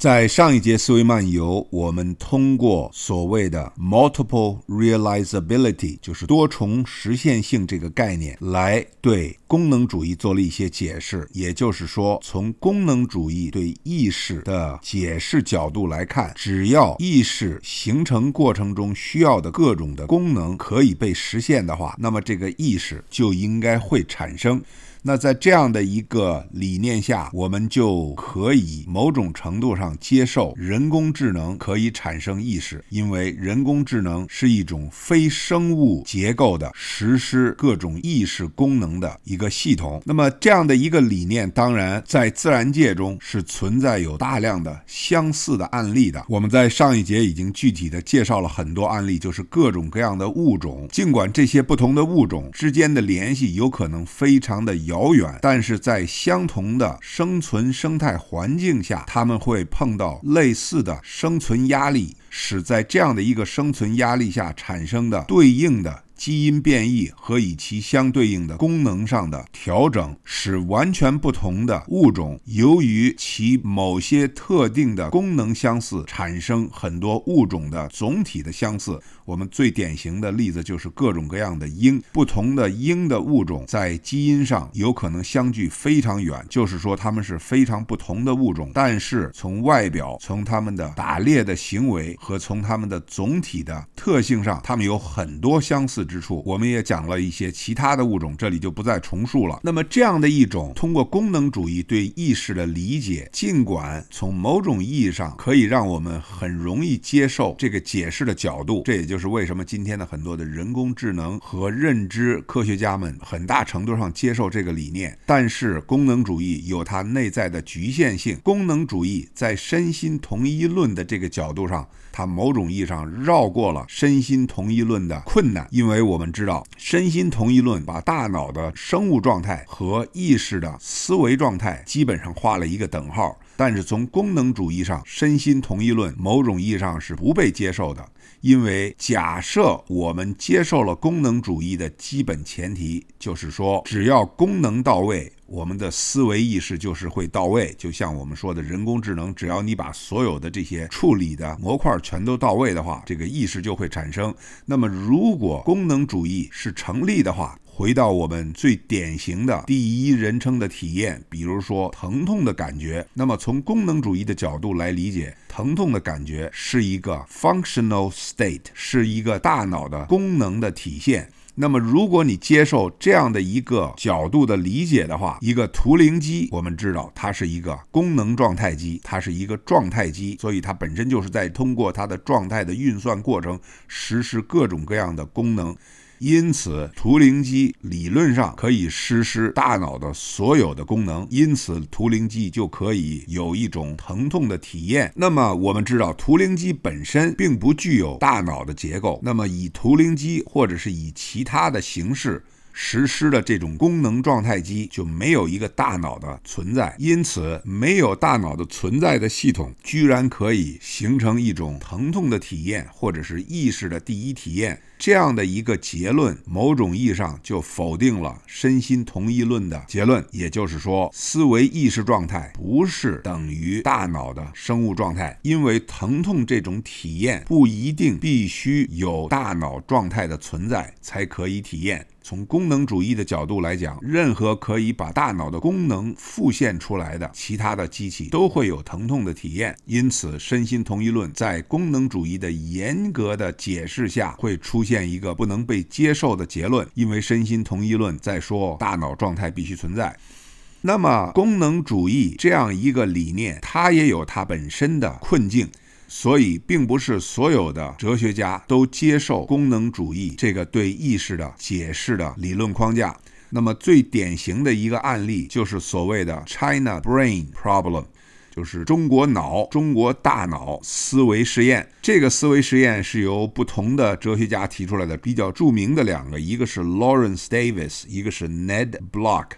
在上一节思维漫游，我们通过所谓的 multiple realizability，就是多重实现性这个概念，来对功能主义做了一些解释。也就是说，从功能主义对意识的解释角度来看，只要意识形成过程中需要的各种的功能可以被实现的话，那么这个意识就应该会产生。那在这样的一个理念下，我们就可以某种程度上接受人工智能可以产生意识，因为人工智能是一种非生物结构的实施各种意识功能的一个系统。那么这样的一个理念，当然在自然界中是存在有大量的相似的案例的。我们在上一节已经具体的介绍了很多案例，就是各种各样的物种，尽管这些不同的物种之间的联系有可能非常的遥远，但是在相同的生存生态环境下，他们会碰到类似的生存压力，使在这样的一个生存压力下产生的对应的。基因变异和与其相对应的功能上的调整，使完全不同的物种由于其某些特定的功能相似，产生很多物种的总体的相似。我们最典型的例子就是各种各样的鹰，不同的鹰的物种在基因上有可能相距非常远，就是说它们是非常不同的物种，但是从外表、从它们的打猎的行为和从它们的总体的特性上，它们有很多相似。之处，我们也讲了一些其他的物种，这里就不再重述了。那么，这样的一种通过功能主义对意识的理解，尽管从某种意义上可以让我们很容易接受这个解释的角度，这也就是为什么今天的很多的人工智能和认知科学家们很大程度上接受这个理念。但是，功能主义有它内在的局限性。功能主义在身心同一论的这个角度上，它某种意义上绕过了身心同一论的困难，因为。我们知道，身心同一论把大脑的生物状态和意识的思维状态基本上画了一个等号，但是从功能主义上，身心同一论某种意义上是不被接受的。因为假设我们接受了功能主义的基本前提，就是说，只要功能到位，我们的思维意识就是会到位。就像我们说的人工智能，只要你把所有的这些处理的模块全都到位的话，这个意识就会产生。那么，如果功能主义是成立的话，回到我们最典型的第一人称的体验，比如说疼痛的感觉。那么从功能主义的角度来理解，疼痛的感觉是一个 functional state，是一个大脑的功能的体现。那么如果你接受这样的一个角度的理解的话，一个图灵机，我们知道它是一个功能状态机，它是一个状态机，所以它本身就是在通过它的状态的运算过程实施各种各样的功能。因此，图灵机理论上可以实施大脑的所有的功能，因此图灵机就可以有一种疼痛的体验。那么，我们知道图灵机本身并不具有大脑的结构，那么以图灵机或者是以其他的形式。实施的这种功能状态机就没有一个大脑的存在，因此没有大脑的存在的系统，居然可以形成一种疼痛的体验，或者是意识的第一体验。这样的一个结论，某种意义上就否定了身心同一论的结论。也就是说，思维意识状态不是等于大脑的生物状态，因为疼痛这种体验不一定必须有大脑状态的存在才可以体验。从功能主义的角度来讲，任何可以把大脑的功能复现出来的其他的机器都会有疼痛的体验。因此，身心同一论在功能主义的严格的解释下会出现一个不能被接受的结论，因为身心同一论在说大脑状态必须存在。那么，功能主义这样一个理念，它也有它本身的困境。所以，并不是所有的哲学家都接受功能主义这个对意识的解释的理论框架。那么，最典型的一个案例就是所谓的 China Brain Problem，就是中国脑、中国大脑思维实验。这个思维实验是由不同的哲学家提出来的，比较著名的两个，一个是 Lawrence Davis，一个是 Ned Block，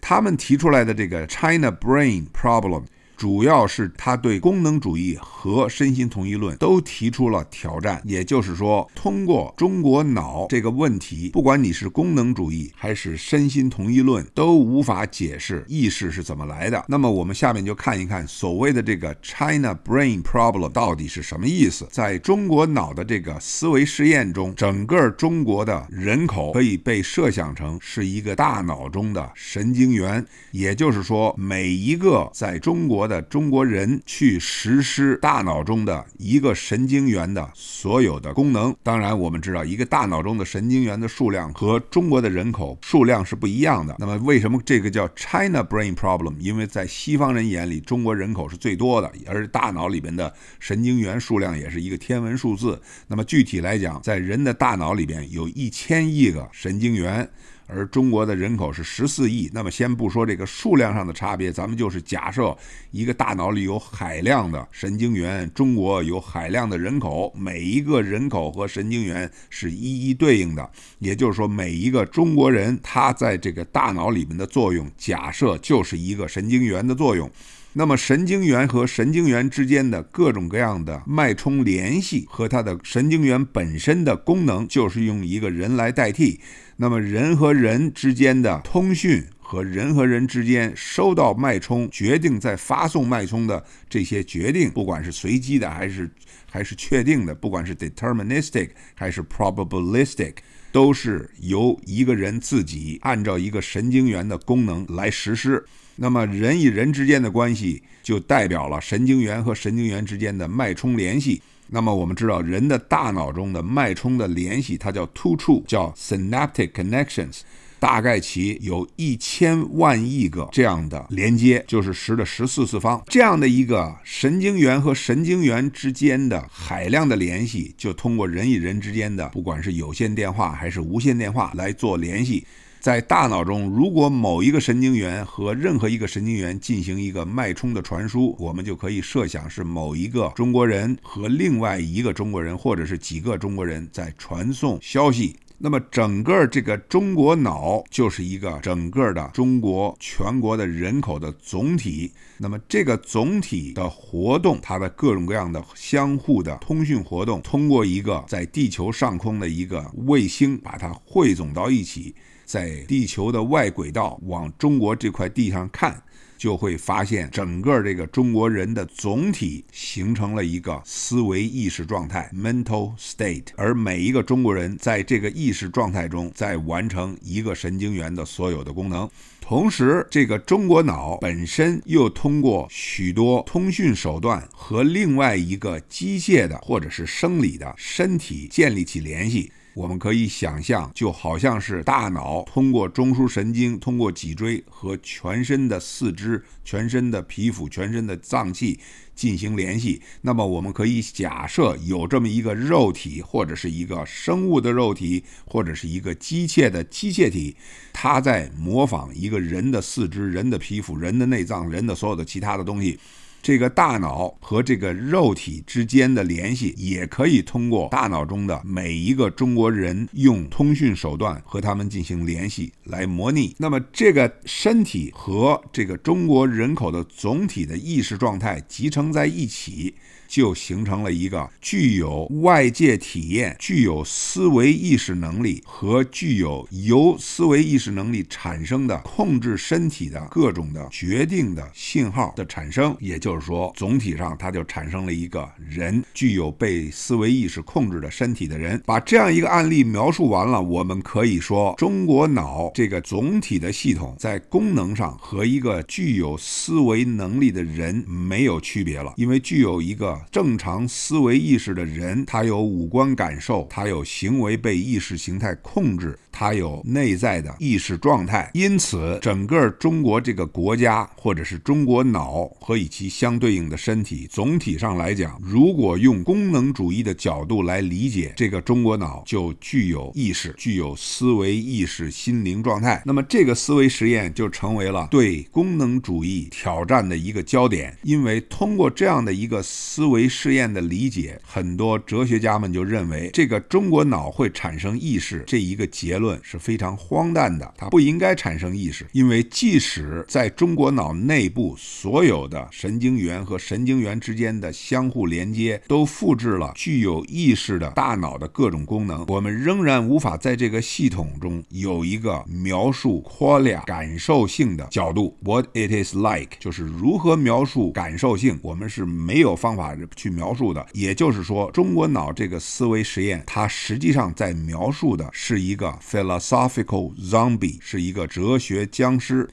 他们提出来的这个 China Brain Problem。主要是他对功能主义和身心同一论都提出了挑战，也就是说，通过中国脑这个问题，不管你是功能主义还是身心同一论，都无法解释意识是怎么来的。那么，我们下面就看一看所谓的这个 China Brain Problem 到底是什么意思。在中国脑的这个思维实验中，整个中国的人口可以被设想成是一个大脑中的神经元，也就是说，每一个在中国的的中国人去实施大脑中的一个神经元的所有的功能，当然我们知道，一个大脑中的神经元的数量和中国的人口数量是不一样的。那么为什么这个叫 China Brain Problem？因为在西方人眼里，中国人口是最多的，而大脑里边的神经元数量也是一个天文数字。那么具体来讲，在人的大脑里边有一千亿个神经元。而中国的人口是十四亿，那么先不说这个数量上的差别，咱们就是假设一个大脑里有海量的神经元，中国有海量的人口，每一个人口和神经元是一一对应的，也就是说，每一个中国人他在这个大脑里面的作用，假设就是一个神经元的作用。那么神经元和神经元之间的各种各样的脉冲联系和它的神经元本身的功能，就是用一个人来代替。那么人和人之间的通讯和人和人之间收到脉冲决定再发送脉冲的这些决定，不管是随机的还是还是确定的，不管是 deterministic 还是 probabilistic，都是由一个人自己按照一个神经元的功能来实施。那么人与人之间的关系就代表了神经元和神经元之间的脉冲联系。那么我们知道，人的大脑中的脉冲的联系，它叫突触，叫 synaptic connections。大概其有一千万亿个这样的连接，就是十的十四次方这样的一个神经元和神经元之间的海量的联系，就通过人与人之间的，不管是有线电话还是无线电话来做联系。在大脑中，如果某一个神经元和任何一个神经元进行一个脉冲的传输，我们就可以设想是某一个中国人和另外一个中国人，或者是几个中国人在传送消息。那么，整个这个中国脑就是一个整个的中国全国的人口的总体。那么，这个总体的活动，它的各种各样的相互的通讯活动，通过一个在地球上空的一个卫星把它汇总到一起。在地球的外轨道往中国这块地上看，就会发现整个这个中国人的总体形成了一个思维意识状态 （mental state），而每一个中国人在这个意识状态中，在完成一个神经元的所有的功能，同时这个中国脑本身又通过许多通讯手段和另外一个机械的或者是生理的身体建立起联系。我们可以想象，就好像是大脑通过中枢神经，通过脊椎和全身的四肢、全身的皮肤、全身的脏器进行联系。那么，我们可以假设有这么一个肉体，或者是一个生物的肉体，或者是一个机械的机械体，它在模仿一个人的四肢、人的皮肤、人的内脏、人的所有的其他的东西。这个大脑和这个肉体之间的联系，也可以通过大脑中的每一个中国人用通讯手段和他们进行联系来模拟。那么，这个身体和这个中国人口的总体的意识状态集成在一起，就形成了一个具有外界体验、具有思维意识能力和具有由思维意识能力产生的控制身体的各种的决定的信号的产生，也就。就是说，总体上，它就产生了一个人具有被思维意识控制的身体的人。把这样一个案例描述完了，我们可以说，中国脑这个总体的系统在功能上和一个具有思维能力的人没有区别了。因为具有一个正常思维意识的人，他有五官感受，他有行为被意识形态控制。他有内在的意识状态，因此整个中国这个国家或者是中国脑和与其相对应的身体，总体上来讲，如果用功能主义的角度来理解，这个中国脑就具有意识，具有思维意识心灵状态。那么这个思维实验就成为了对功能主义挑战的一个焦点，因为通过这样的一个思维试验的理解，很多哲学家们就认为这个中国脑会产生意识这一个结。论是非常荒诞的，它不应该产生意识，因为即使在中国脑内部所有的神经元和神经元之间的相互连接都复制了具有意识的大脑的各种功能，我们仍然无法在这个系统中有一个描述 qualia 感受性的角度。What it is like 就是如何描述感受性，我们是没有方法去描述的。也就是说，中国脑这个思维实验，它实际上在描述的是一个。Philosophical zombie 是一个哲学僵尸，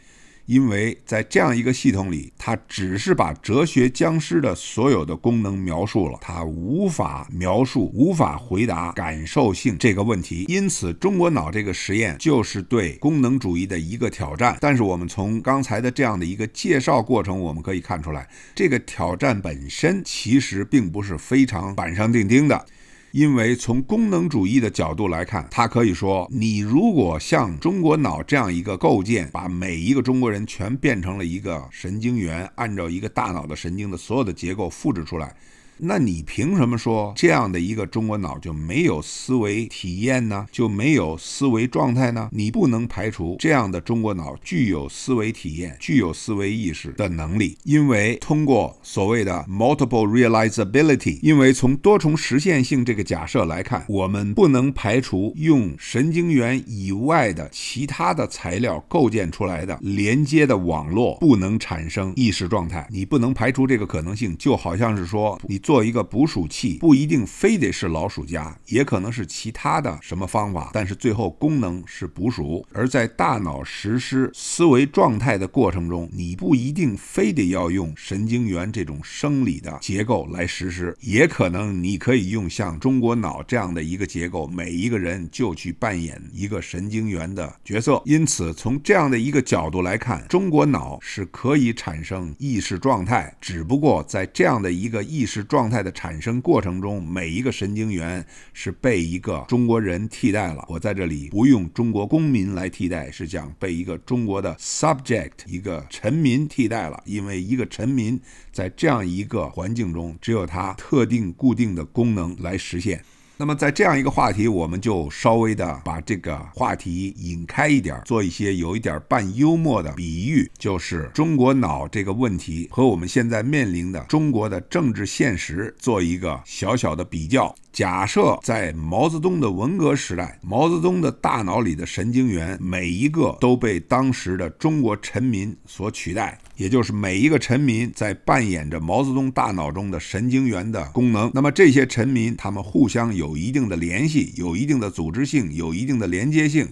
因为在这样一个系统里，它只是把哲学僵尸的所有的功能描述了，它无法描述，无法回答感受性这个问题。因此，中国脑这个实验就是对功能主义的一个挑战。但是，我们从刚才的这样的一个介绍过程，我们可以看出来，这个挑战本身其实并不是非常板上钉钉的。因为从功能主义的角度来看，他可以说：你如果像中国脑这样一个构建，把每一个中国人全变成了一个神经元，按照一个大脑的神经的所有的结构复制出来。那你凭什么说这样的一个中国脑就没有思维体验呢？就没有思维状态呢？你不能排除这样的中国脑具有思维体验、具有思维意识的能力，因为通过所谓的 multiple realizability，因为从多重实现性这个假设来看，我们不能排除用神经元以外的其他的材料构建出来的连接的网络不能产生意识状态。你不能排除这个可能性，就好像是说你。做一个捕鼠器不一定非得是老鼠夹，也可能是其他的什么方法。但是最后功能是捕鼠，而在大脑实施思维状态的过程中，你不一定非得要用神经元这种生理的结构来实施，也可能你可以用像中国脑这样的一个结构，每一个人就去扮演一个神经元的角色。因此，从这样的一个角度来看，中国脑是可以产生意识状态，只不过在这样的一个意识状。状态的产生过程中，每一个神经元是被一个中国人替代了。我在这里不用中国公民来替代，是讲被一个中国的 subject，一个臣民替代了。因为一个臣民在这样一个环境中，只有他特定固定的功能来实现。那么，在这样一个话题，我们就稍微的把这个话题引开一点，做一些有一点半幽默的比喻，就是中国脑这个问题和我们现在面临的中国的政治现实做一个小小的比较。假设在毛泽东的文革时代，毛泽东的大脑里的神经元每一个都被当时的中国臣民所取代。也就是每一个臣民在扮演着毛泽东大脑中的神经元的功能。那么这些臣民，他们互相有一定的联系，有一定的组织性，有一定的连接性。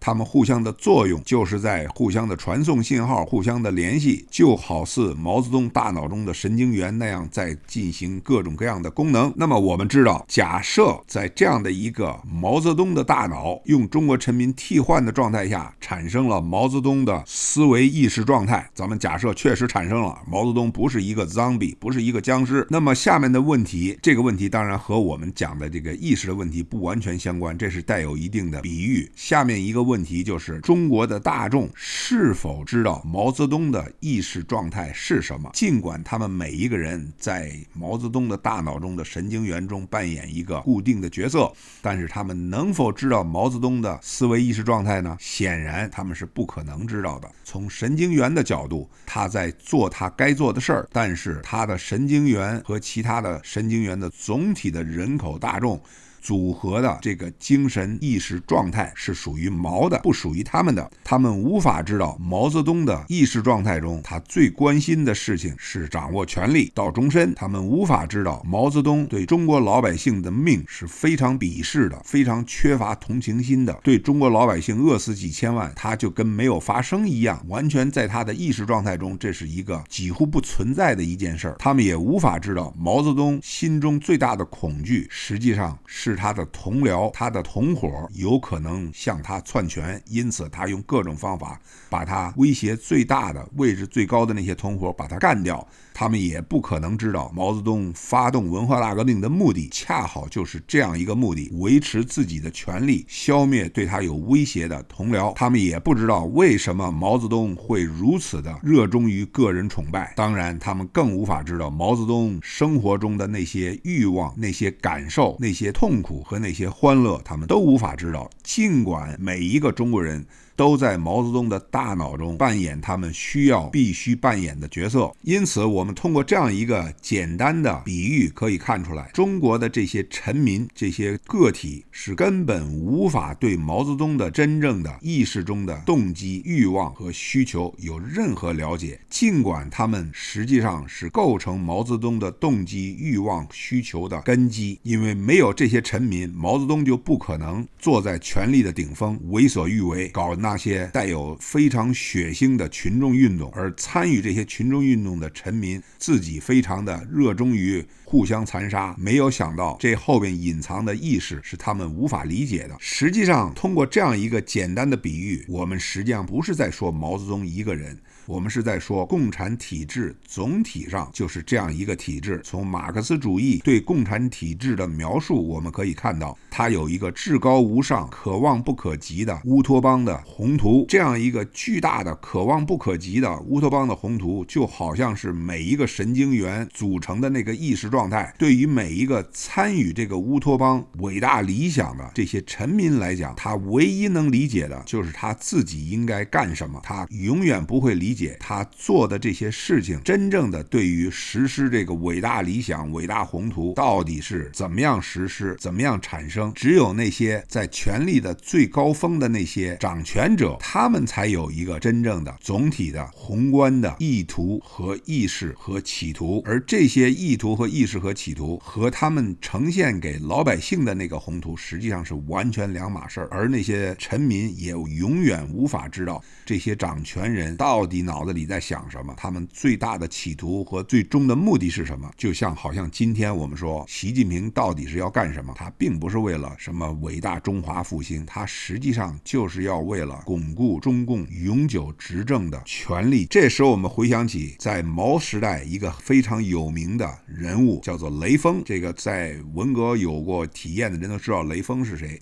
他们互相的作用就是在互相的传送信号、互相的联系，就好似毛泽东大脑中的神经元那样在进行各种各样的功能。那么我们知道，假设在这样的一个毛泽东的大脑用中国臣民替换的状态下，产生了毛泽东的思维意识状态。咱们假设确实产生了毛泽东不是一个 zombie，不是一个僵尸。那么下面的问题，这个问题当然和我们讲的这个意识的问题不完全相关，这是带有一定的比喻。下面一个。问。问题就是中国的大众是否知道毛泽东的意识状态是什么？尽管他们每一个人在毛泽东的大脑中的神经元中扮演一个固定的角色，但是他们能否知道毛泽东的思维意识状态呢？显然他们是不可能知道的。从神经元的角度，他在做他该做的事儿，但是他的神经元和其他的神经元的总体的人口大众。组合的这个精神意识状态是属于毛的，不属于他们的。他们无法知道毛泽东的意识状态中，他最关心的事情是掌握权力到终身。他们无法知道毛泽东对中国老百姓的命是非常鄙视的，非常缺乏同情心的。对中国老百姓饿死几千万，他就跟没有发生一样，完全在他的意识状态中，这是一个几乎不存在的一件事儿。他们也无法知道毛泽东心中最大的恐惧实际上是。是他的同僚，他的同伙有可能向他篡权，因此他用各种方法把他威胁最大的、位置最高的那些同伙把他干掉。他们也不可能知道毛泽东发动文化大革命的目的，恰好就是这样一个目的：维持自己的权利，消灭对他有威胁的同僚。他们也不知道为什么毛泽东会如此的热衷于个人崇拜。当然，他们更无法知道毛泽东生活中的那些欲望、那些感受、那些痛。苦和那些欢乐，他们都无法知道。尽管每一个中国人。都在毛泽东的大脑中扮演他们需要必须扮演的角色，因此我们通过这样一个简单的比喻，可以看出来中国的这些臣民这些个体是根本无法对毛泽东的真正的意识中的动机欲望和需求有任何了解，尽管他们实际上是构成毛泽东的动机欲望需求的根基，因为没有这些臣民，毛泽东就不可能坐在权力的顶峰为所欲为搞那。那些带有非常血腥的群众运动，而参与这些群众运动的臣民自己非常的热衷于互相残杀，没有想到这后边隐藏的意识是他们无法理解的。实际上，通过这样一个简单的比喻，我们实际上不是在说毛泽东一个人。我们是在说共产体制，总体上就是这样一个体制。从马克思主义对共产体制的描述，我们可以看到，它有一个至高无上、可望不可及的乌托邦的宏图，这样一个巨大的、可望不可及的乌托邦的宏图，就好像是每一个神经元组成的那个意识状态。对于每一个参与这个乌托邦伟大理想的这些臣民来讲，他唯一能理解的就是他自己应该干什么，他永远不会理解。他做的这些事情，真正的对于实施这个伟大理想、伟大宏图，到底是怎么样实施、怎么样产生？只有那些在权力的最高峰的那些掌权者，他们才有一个真正的总体的宏观的意图和意识和企图。而这些意图和意识和企图，和他们呈现给老百姓的那个宏图，实际上是完全两码事。而那些臣民也永远无法知道这些掌权人到底。脑子里在想什么？他们最大的企图和最终的目的是什么？就像好像今天我们说习近平到底是要干什么？他并不是为了什么伟大中华复兴，他实际上就是要为了巩固中共永久执政的权利。这时候我们回想起在毛时代一个非常有名的人物，叫做雷锋。这个在文革有过体验的人都知道雷锋是谁。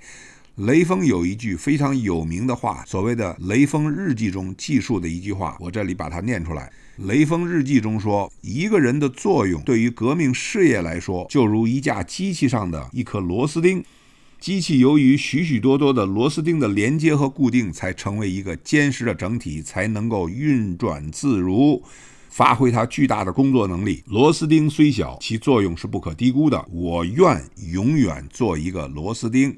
雷锋有一句非常有名的话，所谓的《雷锋日记》中记述的一句话，我这里把它念出来。《雷锋日记》中说：“一个人的作用，对于革命事业来说，就如一架机器上的一颗螺丝钉。机器由于许许多多的螺丝钉的连接和固定，才成为一个坚实的整体，才能够运转自如，发挥它巨大的工作能力。螺丝钉虽小，其作用是不可低估的。我愿永远做一个螺丝钉。”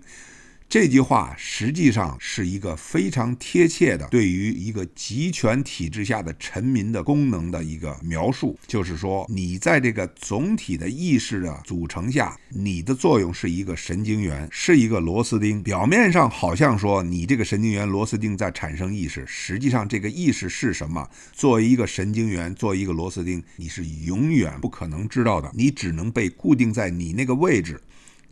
这句话实际上是一个非常贴切的对于一个集权体制下的臣民的功能的一个描述。就是说，你在这个总体的意识的组成下，你的作用是一个神经元，是一个螺丝钉。表面上好像说你这个神经元、螺丝钉在产生意识，实际上这个意识是什么？作为一个神经元，作为一个螺丝钉，你是永远不可能知道的。你只能被固定在你那个位置。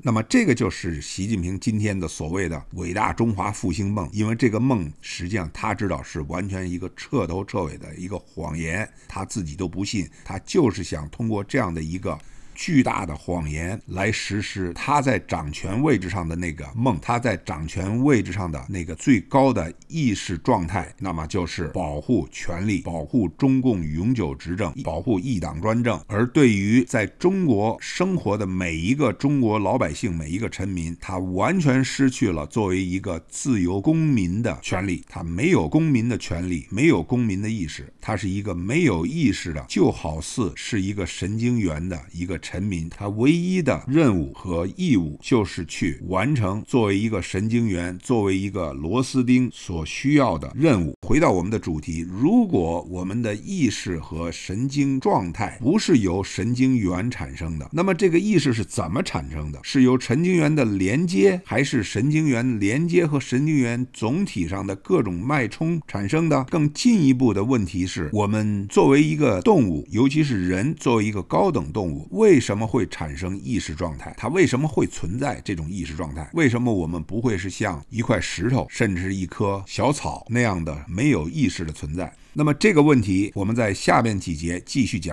那么，这个就是习近平今天的所谓的“伟大中华复兴梦”，因为这个梦实际上他知道是完全一个彻头彻尾的一个谎言，他自己都不信，他就是想通过这样的一个。巨大的谎言来实施他在掌权位置上的那个梦，他在掌权位置上的那个最高的意识状态，那么就是保护权力，保护中共永久执政，保护一党专政。而对于在中国生活的每一个中国老百姓，每一个臣民，他完全失去了作为一个自由公民的权利，他没有公民的权利，没有公民的意识，他是一个没有意识的，就好似是一个神经元的一个。臣民，他唯一的任务和义务就是去完成作为一个神经元、作为一个螺丝钉所需要的任务。回到我们的主题，如果我们的意识和神经状态不是由神经元产生的，那么这个意识是怎么产生的？是由神经元的连接，还是神经元连接和神经元总体上的各种脉冲产生的？更进一步的问题是，我们作为一个动物，尤其是人作为一个高等动物，为为什么会产生意识状态？它为什么会存在这种意识状态？为什么我们不会是像一块石头，甚至是一棵小草那样的没有意识的存在？那么这个问题，我们在下面几节继续讲。